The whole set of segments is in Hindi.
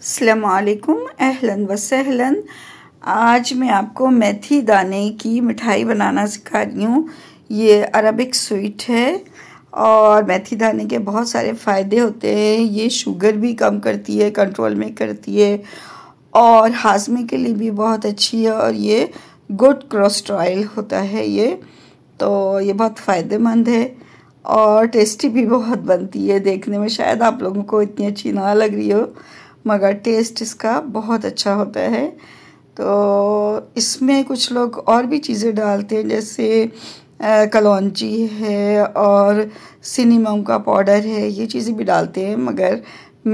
अलैक्म अहलन व सहलन आज मैं आपको मेथी दाने की मिठाई बनाना सिखा रही हूँ ये अरबिक स्वीट है और मेथी दाने के बहुत सारे फ़ायदे होते हैं ये शुगर भी कम करती है कंट्रोल में करती है और हाजमे के लिए भी बहुत अच्छी है और ये गुड कोलेस्ट्रॉल होता है ये तो ये बहुत फ़ायदेमंद है और टेस्टी भी बहुत बनती है देखने में शायद आप लोगों को इतनी अच्छी ना लग रही हो मगर टेस्ट इसका बहुत अच्छा होता है तो इसमें कुछ लोग और भी चीज़ें डालते हैं जैसे कलौची है और सिनेमम का पाउडर है ये चीज़ें भी डालते हैं मगर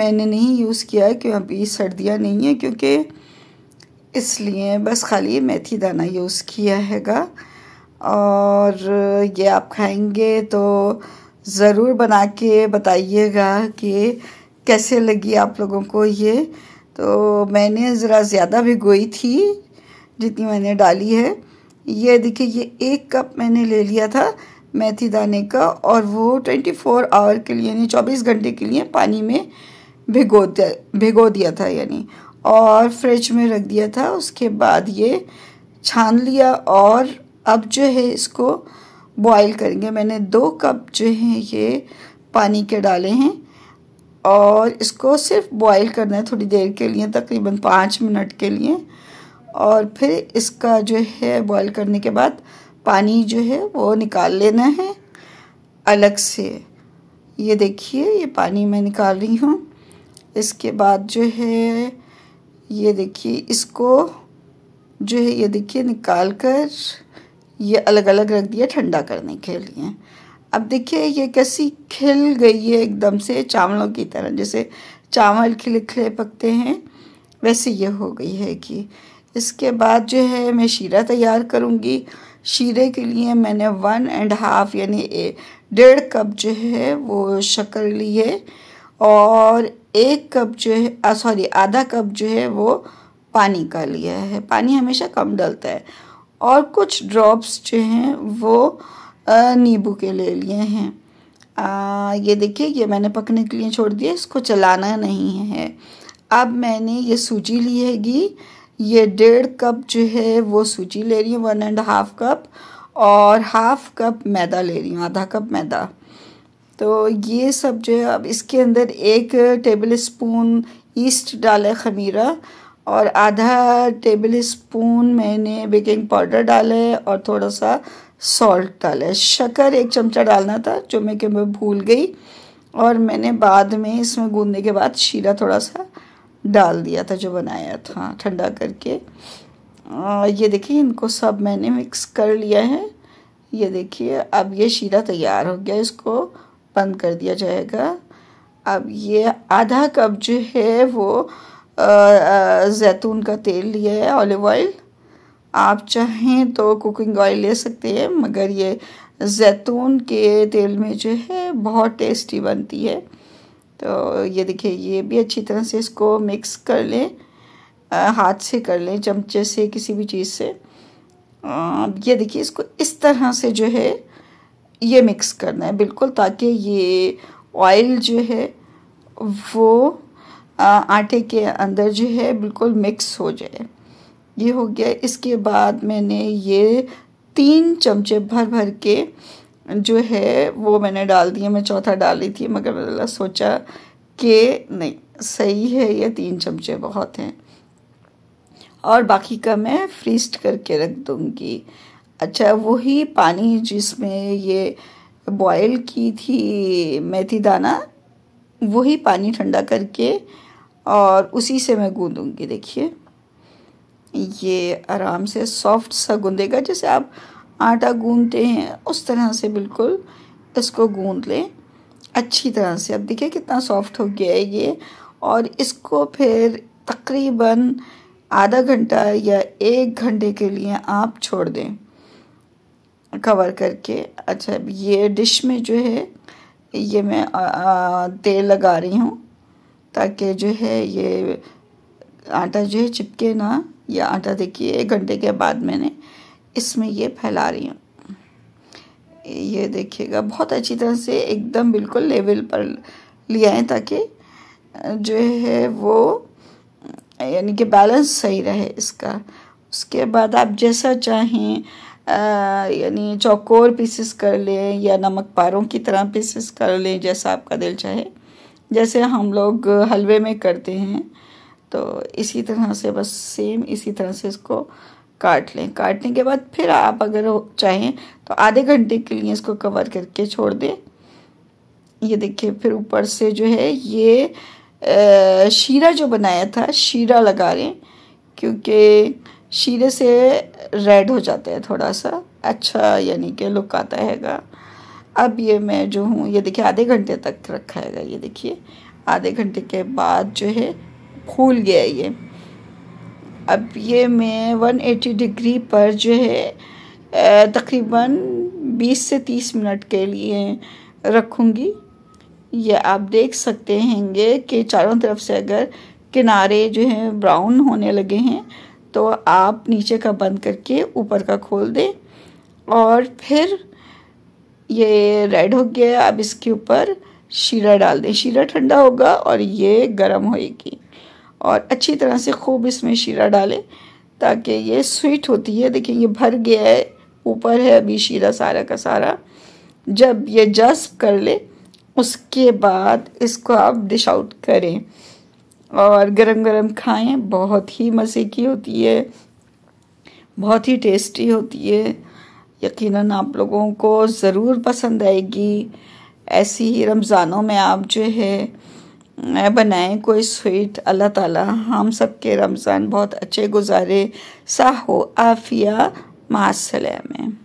मैंने नहीं यूज़ किया है क्यों अभी सर्दियाँ नहीं है क्योंकि इसलिए बस खाली मेथी दाना यूज़ किया हैगा और ये आप खाएंगे तो ज़रूर बना के बताइएगा कि कैसे लगी आप लोगों को ये तो मैंने ज़रा ज़्यादा भिगोई थी जितनी मैंने डाली है ये देखिए ये एक कप मैंने ले लिया था मेथी दाने का और वो 24 फोर आवर के लिए यानी 24 घंटे के लिए पानी में भिगो दिया भिगो दिया था यानी और फ्रिज में रख दिया था उसके बाद ये छान लिया और अब जो है इसको बॉईल करेंगे मैंने दो कप जो है ये पानी के डाले हैं और इसको सिर्फ बॉईल करना है थोड़ी देर के लिए तकरीबन पाँच मिनट के लिए और फिर इसका जो है बॉईल करने के बाद पानी जो है वो निकाल लेना है अलग से ये देखिए ये पानी मैं निकाल रही हूँ इसके बाद जो है ये देखिए इसको जो है ये देखिए निकाल कर ये अलग अलग रख दिया ठंडा करने के लिए अब देखिए ये कैसी खिल गई है एकदम से चावलों की तरह जैसे चावल खिले खिले पकते हैं वैसे ये हो गई है कि इसके बाद जो है मैं शीरा तैयार करूँगी शीरे के लिए मैंने वन एंड हाफ यानी डेढ़ कप जो है वो शक्कर ली है और एक कप जो है सॉरी आधा कप जो है वो पानी का लिया है पानी हमेशा कम डलता है और कुछ ड्रॉप्स जो हैं वो नींबू के ले लिए हैं आ, ये देखिए ये मैंने पकने के लिए छोड़ दिया इसको चलाना नहीं है अब मैंने ये सूजी ली हैगी ये डेढ़ कप जो है वो सूजी ले रही हूँ वन एंड हाफ कप और हाफ कप मैदा ले रही हूँ आधा कप मैदा तो ये सब जो है अब इसके अंदर एक टेबल स्पून ईस्ट डाला है खमीरा और आधा टेबल स्पून मैंने बेकिंग पाउडर डाला है और थोड़ा सा सॉल्ट डाला है शक्कर एक चमचा डालना था जो मैं कि मैं भूल गई और मैंने बाद में इसमें गूंदने के बाद शीरा थोड़ा सा डाल दिया था जो बनाया था ठंडा करके आ, ये देखिए इनको सब मैंने मिक्स कर लिया है ये देखिए अब ये शीरा तैयार हो गया इसको बंद कर दिया जाएगा अब ये आधा कप जो है वो जैतून का तेल लिया है ऑलिव ऑयल आप चाहें तो कुकिंग ऑयल ले सकते हैं मगर ये जैतून के तेल में जो है बहुत टेस्टी बनती है तो ये देखिए ये भी अच्छी तरह से इसको मिक्स कर लें हाथ से कर लें चमचे से किसी भी चीज़ से अब ये देखिए इसको इस तरह से जो है ये मिक्स करना है बिल्कुल ताकि ये ऑयल जो है वो आटे के अंदर जो है बिल्कुल मिक्स हो जाए ये हो गया इसके बाद मैंने ये तीन चमचे भर भर के जो है वो मैंने डाल दिए मैं चौथा डाली थी मगर अल्लाह सोचा कि नहीं सही है ये तीन चमचे बहुत हैं और बाकी का मैं फ्रीस्ट करके रख दूँगी अच्छा वही पानी जिसमें ये बॉयल की थी मेथी दाना वही पानी ठंडा करके और उसी से मैं गूंदूँगी देखिए ये आराम से सॉफ्ट सा गूंदेगा जैसे आप आटा गूंदते हैं उस तरह से बिल्कुल इसको गूंद लें अच्छी तरह से अब देखिए कितना सॉफ्ट हो गया है ये और इसको फिर तकरीबन आधा घंटा या एक घंटे के लिए आप छोड़ दें कवर करके अच्छा अब ये डिश में जो है ये मैं तेल लगा रही हूँ ताकि जो है ये आटा जो है चिपके ना ये आटा देखिए एक घंटे के बाद मैंने इसमें ये फैला रही हूँ ये देखिएगा बहुत अच्छी तरह से एकदम बिल्कुल लेवल पर लिया है ताकि जो है वो यानी कि बैलेंस सही रहे इसका उसके बाद आप जैसा चाहें यानी चौकोर पीसेस कर लें या नमक पारों की तरह पीसेस कर लें जैसा आपका दिल चाहे जैसे हम लोग हलवे में करते हैं तो इसी तरह से बस सेम इसी तरह से इसको काट लें काटने के बाद फिर आप अगर चाहें तो आधे घंटे के लिए इसको कवर करके छोड़ दें ये देखिए फिर ऊपर से जो है ये आ, शीरा जो बनाया था शीरा लगा रहे क्योंकि शीरे से रेड हो जाता है थोड़ा सा अच्छा यानी कि लुक आता हैगा अब ये मैं जो हूँ ये देखिए आधे घंटे तक रखा हैगा ये देखिए आधे घंटे के बाद जो है फूल गया ये अब ये मैं 180 डिग्री पर जो है तकरीबन 20 से 30 मिनट के लिए रखूँगी ये आप देख सकते हैंगे कि चारों तरफ से अगर किनारे जो हैं ब्राउन होने लगे हैं तो आप नीचे का बंद करके ऊपर का खोल दें और फिर ये रेड हो गया अब इसके ऊपर शीरा डाल दें शीरा ठंडा होगा और ये गर्म होएगी और अच्छी तरह से खूब इसमें शीरा डालें ताकि ये स्वीट होती है देखिए ये भर गया है ऊपर है अभी शीरा सारा का सारा जब ये जस्ब कर ले उसके बाद इसको आप डिश आउट करें और गरम गरम खाएं बहुत ही मज़े की होती है बहुत ही टेस्टी होती है यकीनन आप लोगों को ज़रूर पसंद आएगी ऐसी ही रमज़ानों में आप जो है बनाएं कोई स्वीट अल्लाह ताला हम सब के रमज़ान बहुत अच्छे गुजारे साहो आफिया मासलम